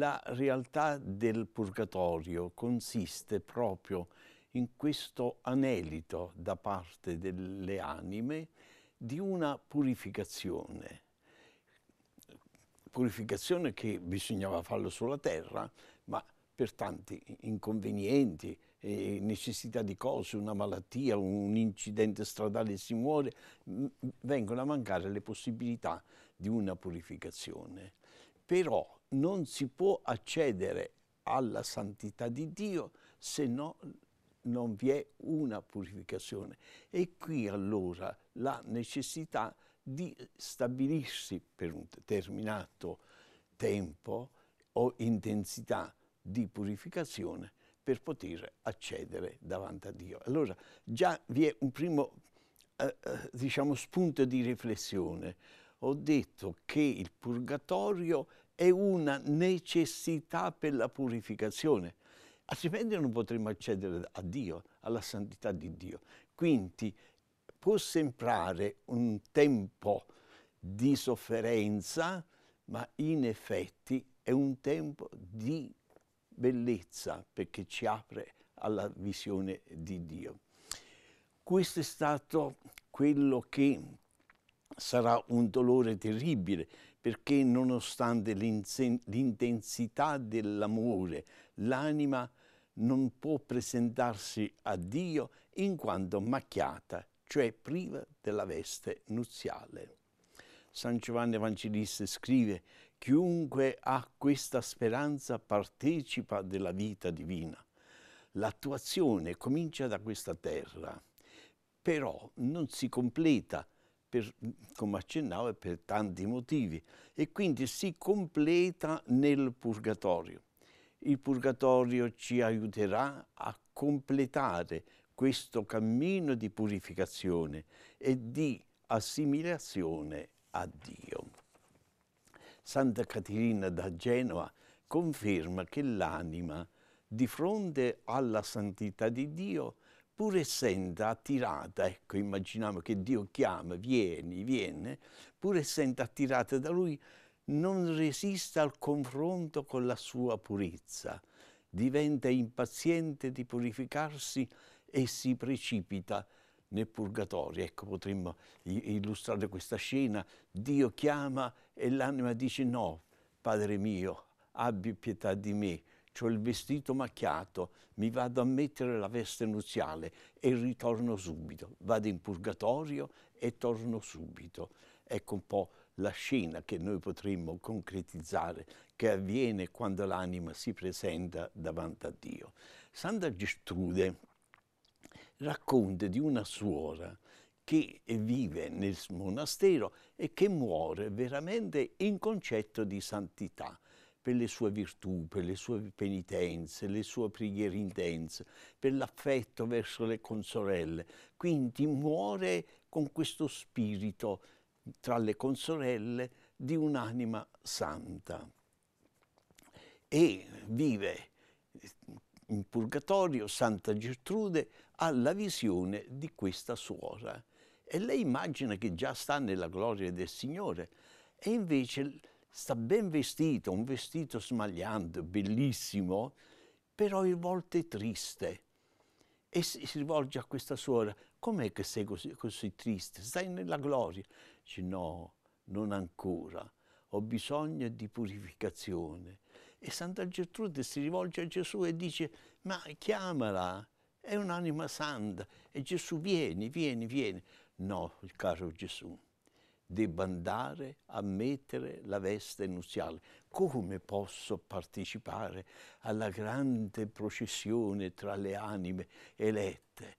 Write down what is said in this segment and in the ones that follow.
la realtà del purgatorio consiste proprio in questo anelito da parte delle anime di una purificazione, purificazione che bisognava farlo sulla terra, ma per tanti inconvenienti, eh, necessità di cose, una malattia, un incidente stradale si muore, vengono a mancare le possibilità di una purificazione però non si può accedere alla santità di Dio se no non vi è una purificazione. E qui allora la necessità di stabilirsi per un determinato tempo o intensità di purificazione per poter accedere davanti a Dio. Allora già vi è un primo eh, eh diciamo, spunto di riflessione ho detto che il purgatorio è una necessità per la purificazione, altrimenti non potremo accedere a Dio, alla santità di Dio. Quindi può sembrare un tempo di sofferenza, ma in effetti è un tempo di bellezza perché ci apre alla visione di Dio. Questo è stato quello che sarà un dolore terribile perché nonostante l'intensità dell'amore, l'anima non può presentarsi a Dio in quanto macchiata, cioè priva della veste nuziale. San Giovanni Evangelista scrive chiunque ha questa speranza partecipa della vita divina. L'attuazione comincia da questa terra, però non si completa per, come accennavo, per tanti motivi e quindi si completa nel purgatorio. Il purgatorio ci aiuterà a completare questo cammino di purificazione e di assimilazione a Dio. Santa Caterina da Genova conferma che l'anima, di fronte alla santità di Dio, pur essendo attirata, ecco immaginiamo che Dio chiama, vieni, viene, pur essendo attirata da lui, non resiste al confronto con la sua purezza, diventa impaziente di purificarsi e si precipita nel purgatorio. Ecco, potremmo illustrare questa scena. Dio chiama e l'anima dice no, Padre mio, abbi pietà di me, ho il vestito macchiato, mi vado a mettere la veste nuziale e ritorno subito, vado in purgatorio e torno subito. Ecco un po' la scena che noi potremmo concretizzare, che avviene quando l'anima si presenta davanti a Dio. Santa Gestrude racconta di una suora che vive nel monastero e che muore veramente in concetto di santità per le sue virtù, per le sue penitenze, le sue preghiere intense, per l'affetto verso le consorelle. Quindi muore con questo spirito tra le consorelle di un'anima santa e vive in purgatorio Santa Gertrude ha la visione di questa suora e lei immagina che già sta nella gloria del Signore e invece sta ben vestito, un vestito smagliante, bellissimo, però a volte triste. E si, rivolge a questa suora, com'è che sei così, così triste? Stai nella gloria? Dice, no, non ancora, ho bisogno di purificazione. E Santa Gertrude si rivolge a Gesù e dice, ma chiamala, è un'anima santa. E Gesù, vieni, vieni, vieni. No, il caro Gesù, debba andare a mettere la veste nuziale. Come posso partecipare alla grande processione tra le anime elette?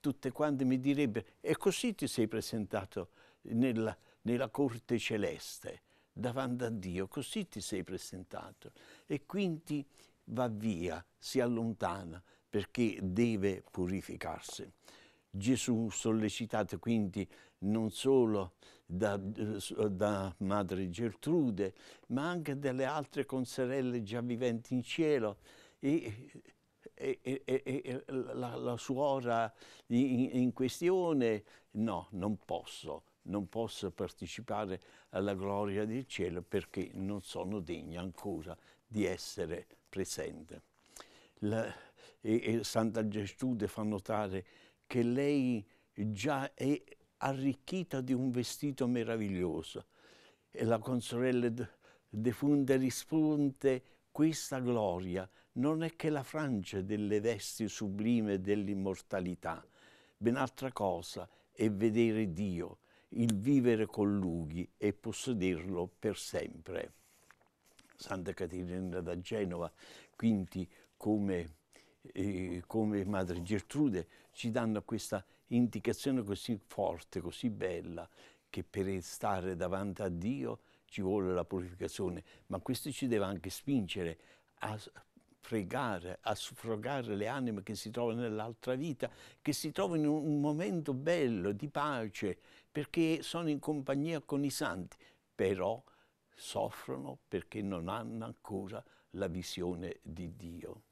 Tutte quante mi direbbero, e così ti sei presentato nella, nella corte celeste, davanti a Dio, così ti sei presentato. E quindi va via, si allontana, perché deve purificarsi. Gesù sollecitato quindi non solo da, da, madre Gertrude, ma anche dalle altre conserelle già viventi in cielo. E, e, e, e la, la, suora in, in questione, no, non posso, non posso partecipare alla gloria del cielo perché non sono degna ancora di essere presente. La, e, e Santa Gertrude fa notare che lei già è arricchita di un vestito meraviglioso. E la consorella defunta risponde, questa gloria non è che la frangia delle vesti sublime dell'immortalità, ben altra cosa è vedere Dio, il vivere con Lui e possederlo per sempre. Santa Caterina da Genova, quindi come, eh, come Madre Gertrude, ci danno questa indicazione così forte, così bella, che per stare davanti a Dio ci vuole la purificazione, ma questo ci deve anche spingere a pregare, a suffragare le anime che si trovano nell'altra vita, che si trovano in un momento bello, di pace, perché sono in compagnia con i santi, però soffrono perché non hanno ancora la visione di Dio.